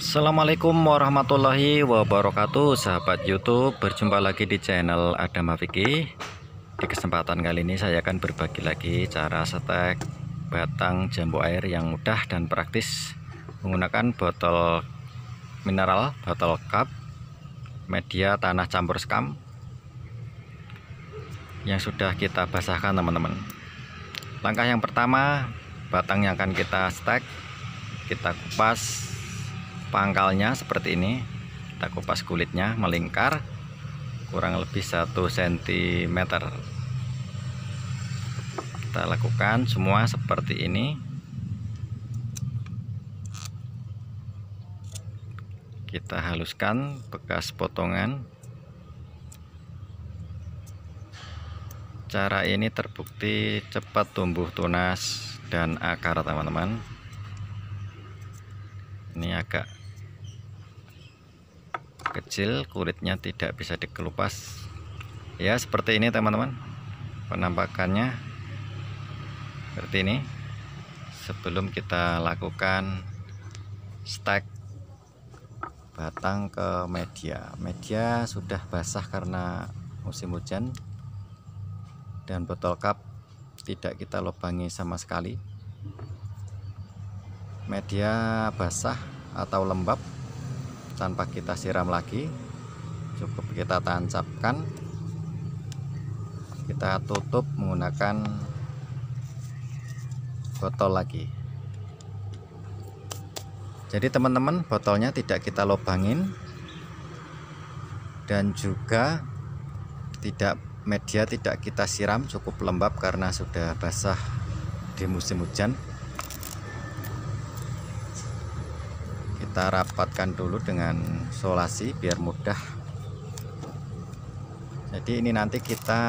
Assalamualaikum warahmatullahi wabarakatuh Sahabat Youtube Berjumpa lagi di channel Adam Afiki. Di kesempatan kali ini saya akan berbagi lagi Cara setek batang jambu air yang mudah dan praktis Menggunakan botol mineral, botol cup Media tanah campur sekam Yang sudah kita basahkan teman-teman Langkah yang pertama Batang yang akan kita stek Kita kupas pangkalnya seperti ini kita kupas kulitnya melingkar kurang lebih 1 cm kita lakukan semua seperti ini kita haluskan bekas potongan cara ini terbukti cepat tumbuh tunas dan akar teman-teman ini agak kecil kulitnya tidak bisa dikelupas ya seperti ini teman-teman penampakannya seperti ini sebelum kita lakukan stek batang ke media media sudah basah karena musim hujan dan botol cup tidak kita lubangi sama sekali media basah atau lembab tanpa kita siram lagi cukup kita tancapkan kita tutup menggunakan botol lagi jadi teman-teman botolnya tidak kita lubangin dan juga tidak media tidak kita siram cukup lembab karena sudah basah di musim hujan kita rapatkan dulu dengan solasi biar mudah jadi ini nanti kita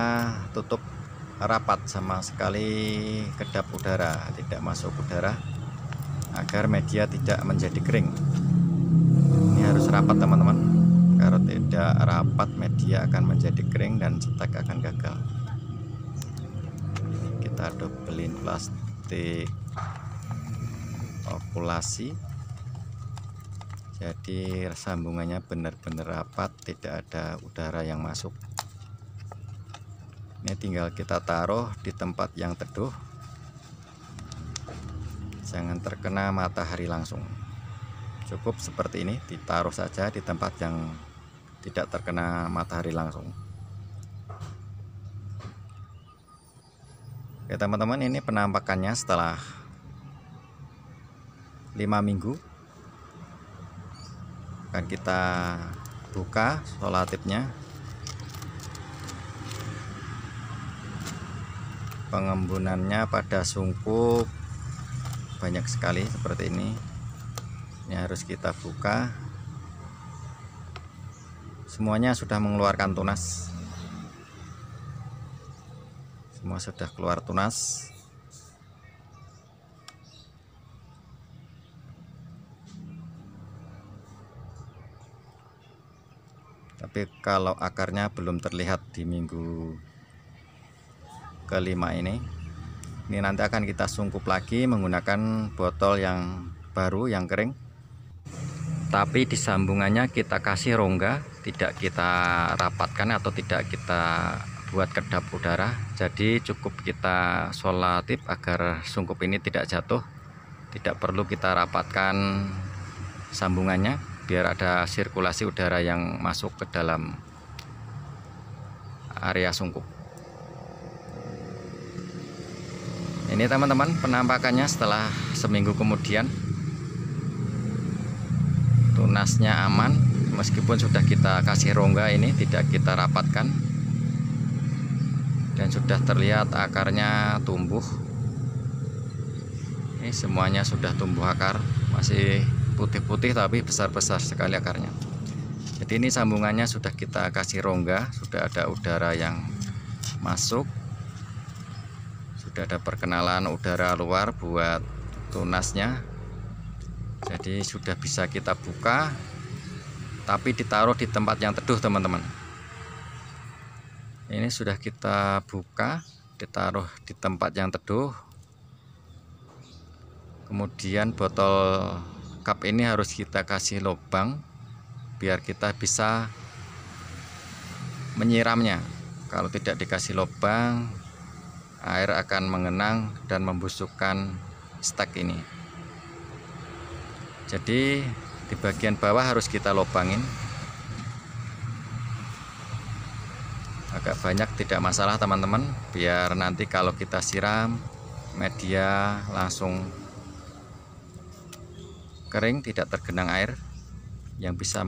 tutup rapat sama sekali kedap udara tidak masuk udara agar media tidak menjadi kering ini harus rapat teman-teman kalau tidak rapat media akan menjadi kering dan cetak akan gagal kita dobelin plastik okulasi jadi sambungannya benar-benar rapat tidak ada udara yang masuk ini tinggal kita taruh di tempat yang teduh jangan terkena matahari langsung cukup seperti ini ditaruh saja di tempat yang tidak terkena matahari langsung Oke teman-teman ini penampakannya setelah 5 minggu akan kita buka solatipnya pengembunannya pada sungkup banyak sekali seperti ini ini harus kita buka semuanya sudah mengeluarkan tunas semua sudah keluar tunas tapi kalau akarnya belum terlihat di minggu kelima ini ini nanti akan kita sungkup lagi menggunakan botol yang baru yang kering tapi di sambungannya kita kasih rongga tidak kita rapatkan atau tidak kita buat kedap udara jadi cukup kita solatif agar sungkup ini tidak jatuh tidak perlu kita rapatkan sambungannya biar ada sirkulasi udara yang masuk ke dalam area sungkup ini teman-teman penampakannya setelah seminggu kemudian tunasnya aman meskipun sudah kita kasih rongga ini tidak kita rapatkan dan sudah terlihat akarnya tumbuh ini semuanya sudah tumbuh akar masih putih-putih tapi besar-besar sekali akarnya jadi ini sambungannya sudah kita kasih rongga sudah ada udara yang masuk sudah ada perkenalan udara luar buat tunasnya jadi sudah bisa kita buka tapi ditaruh di tempat yang teduh teman-teman ini sudah kita buka ditaruh di tempat yang teduh kemudian botol cup ini harus kita kasih lubang biar kita bisa menyiramnya kalau tidak dikasih lubang air akan mengenang dan membusukkan stek ini jadi di bagian bawah harus kita lubangin agak banyak tidak masalah teman-teman biar nanti kalau kita siram media langsung kering tidak tergenang air yang bisa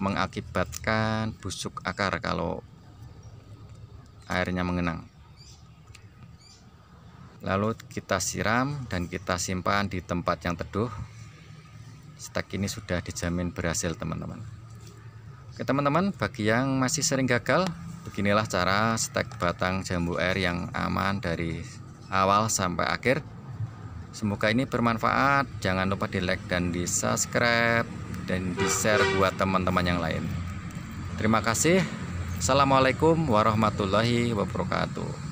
mengakibatkan busuk akar kalau airnya mengenang lalu kita siram dan kita simpan di tempat yang teduh stek ini sudah dijamin berhasil teman-teman oke teman-teman bagi yang masih sering gagal beginilah cara stek batang jambu air yang aman dari awal sampai akhir Semoga ini bermanfaat. Jangan lupa di like dan di subscribe dan di share buat teman-teman yang lain. Terima kasih. Assalamualaikum warahmatullahi wabarakatuh.